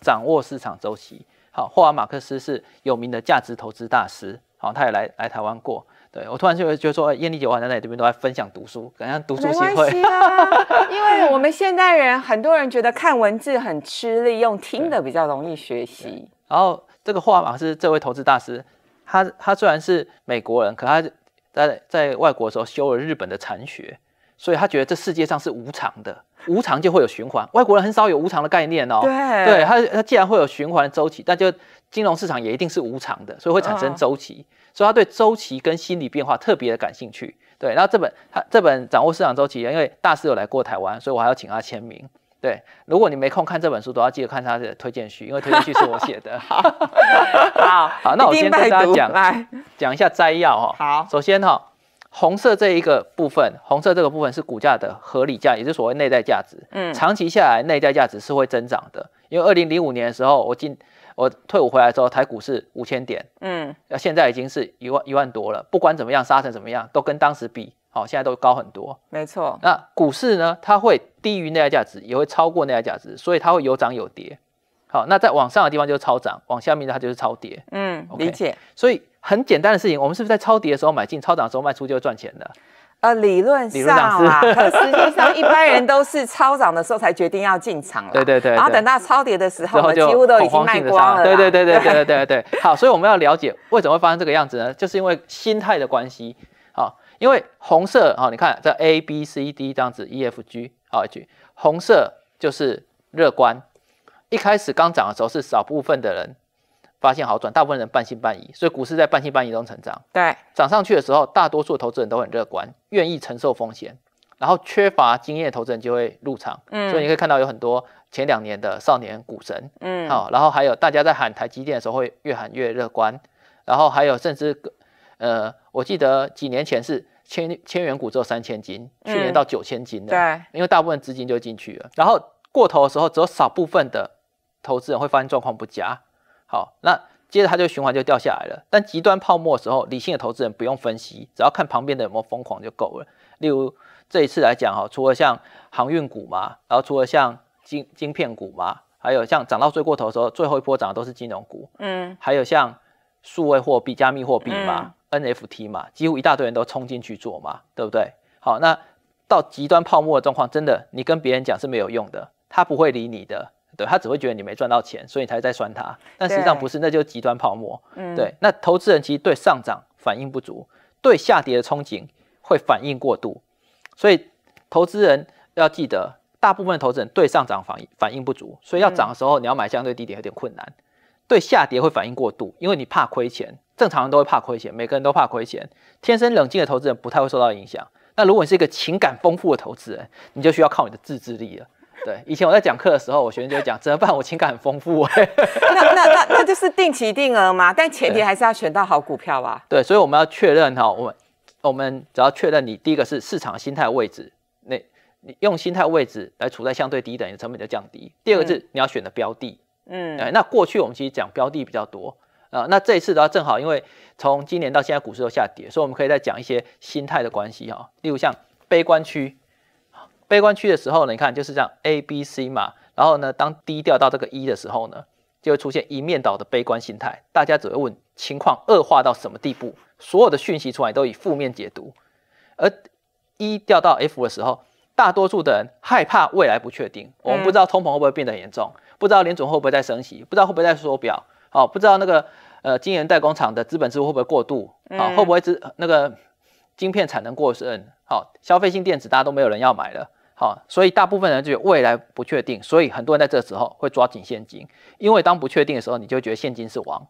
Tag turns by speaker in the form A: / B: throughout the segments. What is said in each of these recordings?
A: 掌握市场周期，好，霍尔马克思是有名的价值投资大师，好，他也来来台湾过，对我突然就觉得说，艳丽姐好像在这边都在分享读书，感像读书心会啊，因为我们现代人很多人觉得看文字很吃力，用听的比较容易学习。然后这个霍尔马克思这位投资大师，他他虽然是美国人，可他在在外国的时候修了日本的禅学。所以他觉得这世界上是无常的，无常就会有循环。外国人很少有无常的概念哦。对，对他，他既然会有循环周期，那就金融市场也一定是无常的，所以会产生周期。所以他对周期跟心理变化特别的感兴趣。对，然后这本他这本《掌握市场周期》，因为大师有来过台湾，所以我还要请他签名。对，如果你没空看这本书，都要记得看他的推荐序，因为推荐序是我写的。好好，那我先跟家讲，讲一下摘要哈。好，首先哈。红色这一个部分，红色这个部分是股价的合理价，也是所谓内在价值。嗯，长期下来，内在价值是会增长的。因为二零零五年的时候，我进我退伍回来之后，台股市五千点。嗯，那现在已经是一万一万多了。不管怎么样，杀成怎么样，都跟当时比，好，现在都高很多。没错。那股市呢，它会低于内在价值，也会超过内在价值，所以它会有涨有跌。好，那在往上的地方就是超涨，往下面它就是超跌。嗯，理解。所以。很简单的事情，我们是不是在超跌的时候买进，超涨的时候卖出就赚钱的？
B: 呃，理论上啊，可实际上一般人都是超涨的时候才决定要进场了。对对对。然后等到超跌的时候，几乎都已经卖光了。对对对对对
A: 对对。好，所以我们要了解为什么会发生这个样子呢？就是因为心态的关系。好，因为红色啊，你看这 A B C D 这样子，E F G 啊红色就是乐观，一开始刚涨的时候是少部分的人。发现好转，大部分人半信半疑，所以股市在半信半疑中成长。对，涨上去的时候，大多数投资人都很乐观，愿意承受风险，然后缺乏经验的投资人就会入场。嗯，所以你可以看到有很多前两年的少年股神。嗯，好，然后还有大家在喊台积电的时候，会越喊越乐观，然后还有甚至呃，我记得几年前是千千元股只有三千金，去年到九千金的。对，因为大部分资金就进去了，然后过头的时候，只有少部分的投资人会发现状况不佳。好，那接着它就循环就掉下来了。但极端泡沫的时候，理性的投资人不用分析，只要看旁边的有没有疯狂就够了。例如这一次来讲哈，除了像航运股嘛，然后除了像晶晶片股嘛，还有像涨到最过头的时候，最后一波涨的都是金融股，嗯，还有像数位货币、加密货币嘛，NFT 嘛，几乎一大堆人都冲进去做嘛，对不对？好，那到极端泡沫的状况，真的你跟别人讲是没有用的，他不会理你的。他只会觉得你没赚到钱，所以你才在酸他。但实际上不是，那就是极端泡沫。对，那投资人其实对上涨反应不足，对下跌的憧憬会反应过度。所以，投资人要记得，大部分的投资人对上涨反应反应不足，所以要涨的时候你要买，相对低点有点困难。对下跌会反应过度，因为你怕亏钱。正常人都会怕亏钱，每个人都怕亏钱。天生冷静的投资人不太会受到影响。那如果你是一个情感丰富的投资人，你就需要靠你的自制力了。对，以前我在讲课的时候，我学生就讲怎么办？我情感很丰富哎。
B: 那那那那就是定期定额嘛，但前提还是要选到好股票吧。
A: 对，所以我们要确认哈，我们我们只要确认你第一个是市场心态位置，那你用心态位置来处在相对低，等的成本就降低。第二个是你要选的标的，嗯，哎，那过去我们其实讲标的比较多啊，那这一次的话正好因为从今年到现在股市都下跌，所以我们可以再讲一些心态的关系哈，例如像悲观区。悲观区的时候呢，你看就是这样 A、B、C 嘛，然后呢，当低调到这个一的时候呢，就会出现一面倒的悲观心态，大家只会问情况恶化到什么地步，所有的讯息出来都以负面解读。而一掉到 F 的时候，大多数的人害怕未来不确定，我们不知道通膨会不会变得严重，不知道联总会不会再升息，不知道会不会再缩表，好，不知道那个呃晶圆代工厂的资本支付会不会过度，啊，会不会资那个晶片产能过剩，好，消费性电子大家都没有人要买了。好，所以大部分人就未来不确定，所以很多人在这个时候会抓紧现金，因为当不确定的时候，你就觉得现金是王。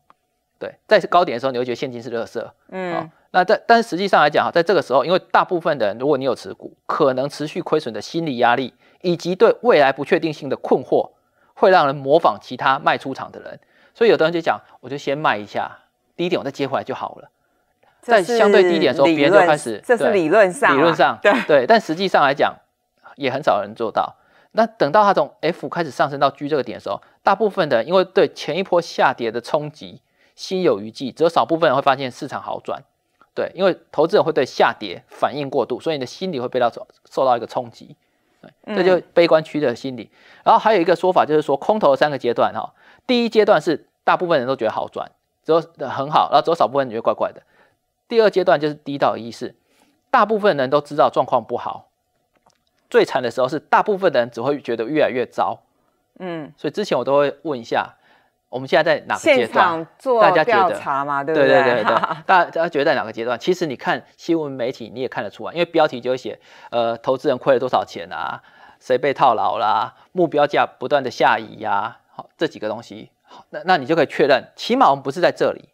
A: 对，在高点的时候，你会觉得现金是垃圾。嗯，好，那在但实际上来讲，哈，在这个时候，因为大部分人如果你有持股，可能持续亏损的心理压力以及对未来不确定性的困惑，会让人模仿其他卖出场的人。所以有的人就讲，我就先卖一下低点，我再接回来就好了。
B: 在相对低点的时候，别人就开始，这是理论上，理论上，对，对，但
A: 实际上来讲。也很少人做到。那等到它从 F 开始上升到 G 这个点的时候，大部分的因为对前一波下跌的冲击心有余悸，只有少部分人会发现市场好转。对，因为投资人会对下跌反应过度，所以你的心理会被到受到一个冲击。对，这就悲观区的心理。然后还有一个说法就是说空头的三个阶段哈，第一阶段是大部分人都觉得好转，只有很好，然后只有少部分人觉得怪怪的。第二阶段就是低到一是，大部分人都知道状况不好。最惨的时候是，大部分的人只会觉得越来越糟。嗯，所以之前我都会问一下，我们现在在哪个阶段？大家调查
B: 嘛，对不对？对对对对，
A: 大家觉得在哪个阶段？其实你看新闻媒体，你也看得出来，因为标题就会写，呃，投资人亏了多少钱啊？谁被套牢啦？目标价不断的下移呀，好，这几个东西，好，那那你就可以确认，起码我们不是在这里。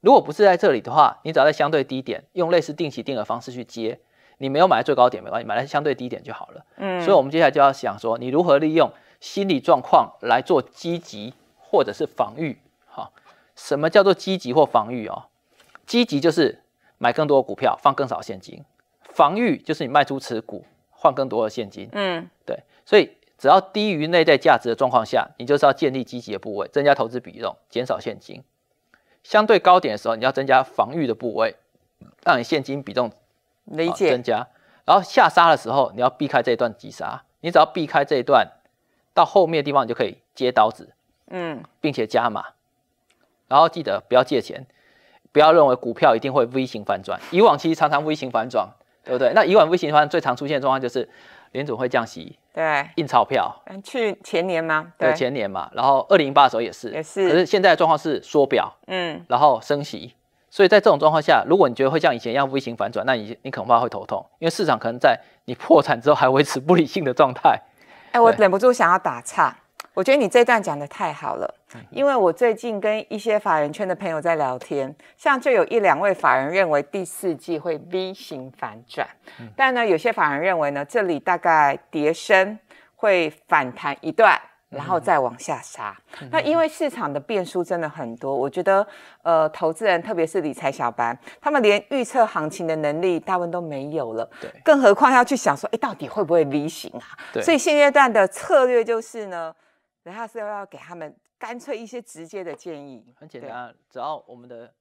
A: 如果不是在这里的话，你只要在相对低点，用类似定期定额方式去接。你没有买在最高点没关系，买在相对低点就好了。嗯，所以，我们接下来就要想说，你如何利用心理状况来做积极或者是防御？哈，什么叫做积极或防御哦？积极就是买更多的股票，放更少现金；防御就是你卖出持股，换更多的现金。嗯，对。所以，只要低于内在价值的状况下，你就是要建立积极的部位，增加投资比重，减少现金；相对高点的时候，你要增加防御的部位，让你现金比重。理解增加，然后下沙的时候你要避开这一段急沙，你只要避开这一段，到后面的地方你就可以接刀子，嗯，并且加码，然后记得不要借钱，不要认为股票一定会 V 型反转。以往其实常常 V 型反转，对不对？那以往 V 型反转最常出现的状况就是联总会降息，对，印钞票。
B: 嗯，去前年吗？对前
A: 年嘛，然后二零一八的时候也是，也是。可是现在的状况是缩表，嗯，然后升息。所以在这种状况下，如果你觉得会像以前一样 V 型反转，那你你恐怕会头痛，因为市场可能在你破产之后还维持不理性的状态。
B: 哎，我忍不住想要打岔，我觉得你这段讲的太好了，因为我最近跟一些法人圈的朋友在聊天，像就有一两位法人认为第四季会 V 型反转，但呢，有些法人认为呢，这里大概叠升会反弹一段。然后再往下杀，那因为市场的变数真的很多，我觉得，呃，投资人特别是理财小白，他们连预测行情的能力大部分都没有了，对，更何况要去想说，哎，到底会不会 V 型啊？对，所以现阶段的策略就是呢，然后是要给他们
A: 干脆一些直接的建议，很简单，只要我们的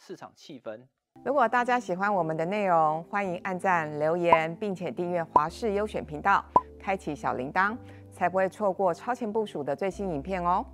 A: 市场气氛。
B: 如果大家喜欢我们的内容，欢迎按赞、留言，并且订阅华视优选频道，开启小铃铛。才不会错过超前部署的最新影片哦。